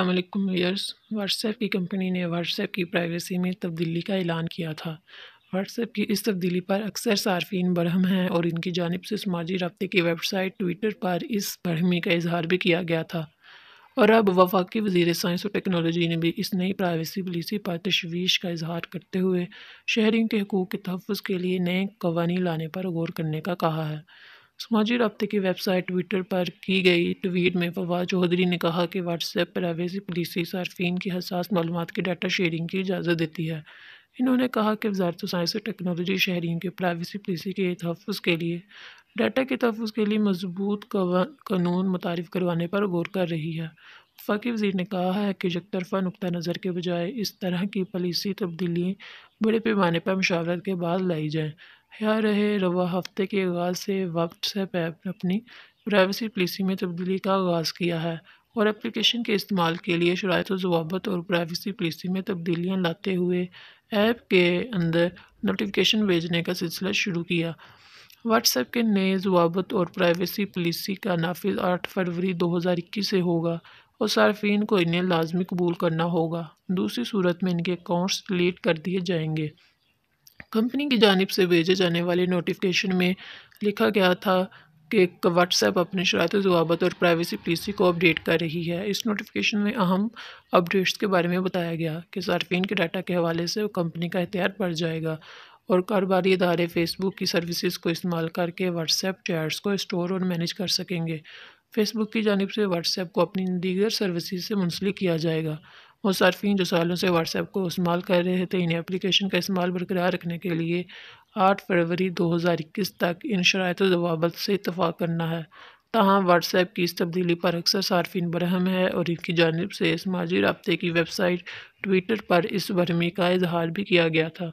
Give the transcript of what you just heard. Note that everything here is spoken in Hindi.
अल्लाम वीयर्स व्हाट्सएप की कंपनी ने व्हाट्सएप की प्राइवेसी में तब्दीली का ऐलान किया था व्हाट्सएप की इस तब्दीली पर अक्सर सार्फिन बरहम हैं और इनकी जानब से समाजी रबते की वेबसाइट ट्विटर पर इस बरहमी का इजहार भी किया गया था और अब वफाकी वजीर साइंस और टेक्नोलॉजी ने भी इस नई प्राइवेसी पॉलिसी पर तशवीश का इजहार करते हुए शहरी के हकूक़ के तहफ़ के लिए नए कवानी लाने पर गौर करने का कहा है समाजी रबते की वेबसाइट ट्विटर पर की गई ट्वीट में फवाद चौधरी ने कहा कि व्हाट्सएप प्राइवेसी पॉलिसी सार्फिन की हसास मालूम की डाटा शेयरिंग की इजाज़त देती है इन्होंने कहा कि वजारत साइंस और टेक्नोलॉजी शहरीन के प्राइवेसी पॉलिसी के तहफ़ के लिए डाटा के तहफ़ के लिए मजबूत कानून मुतारफ़ करवाने पर गौर कर रही है वफाकी वजीर ने कहा है कि यकतरफा नुक़ नज़र के बजाय इस तरह की पॉलिसी तब्दीली बड़े पैमाने पर मशावरत के बाद लाई जाएँ यहाँ रहे रवा हफ्ते के आगाज़ से व्हाट्सएप ऐप ने अपनी प्राइवेसी पॉलिसी में तब्दीली का आगाज़ किया है और एप्लीकेशन के इस्तेमाल के लिए शरात तो जवाबत और प्राइवेसी पॉलिसी में तब्दीलियाँ लाते हुए ऐप के अंदर नोटिफिकेशन भेजने का सिलसिला शुरू किया व्हाट्सएप के नए जवाबत और प्राइवेसी पॉलिसी का नाफिज आठ फरवरी दो हज़ार इक्कीस से होगा और सार्फिन को इन्हें लाजमी कबूल करना होगा दूसरी सूरत में इनके अकाउंट्स डिलीट कर दिए जाएंगे कंपनी की जानब से भेजे जाने वाले नोटिफिकेशन में लिखा गया था कि व्हाट्सएप अपने शरात जवाबत और प्राइवेसी पॉलिसी को अपडेट कर रही है इस नोटिफिकेशन में अहम अपडेट्स के बारे में बताया गया कि सार्फिन के डाटा के हवाले से कंपनी का एहतियात बढ़ जाएगा और कारोबारी इदारे फेसबुक की सर्विसेज को इस्तेमाल करके व्हाट्सएप चैट्स को स्टोर और मैनेज कर सकेंगे फेसबुक की जानब से व्हाट्सएप को अपनी दीगर सर्विसेज से मुंसलिक किया जाएगा वो सार्फिन जो सालों से व्हाट्सएप को इस्तेमाल कर रहे थे इन्हें एप्लीकेशन का इस्तेमाल बरकरार रखने के लिए आठ फरवरी दो हज़ार इक्कीस तक इन शरात जवाबत से इतफाक़ करना है तहाँ व्हाट्सएप की इस तब्दीली पर अक्सर सार्फिन बरहम है और इनकी जानब से समाजी रबते की वेबसाइट ट्विटर पर इस बरहमी का इजहार भी किया गया था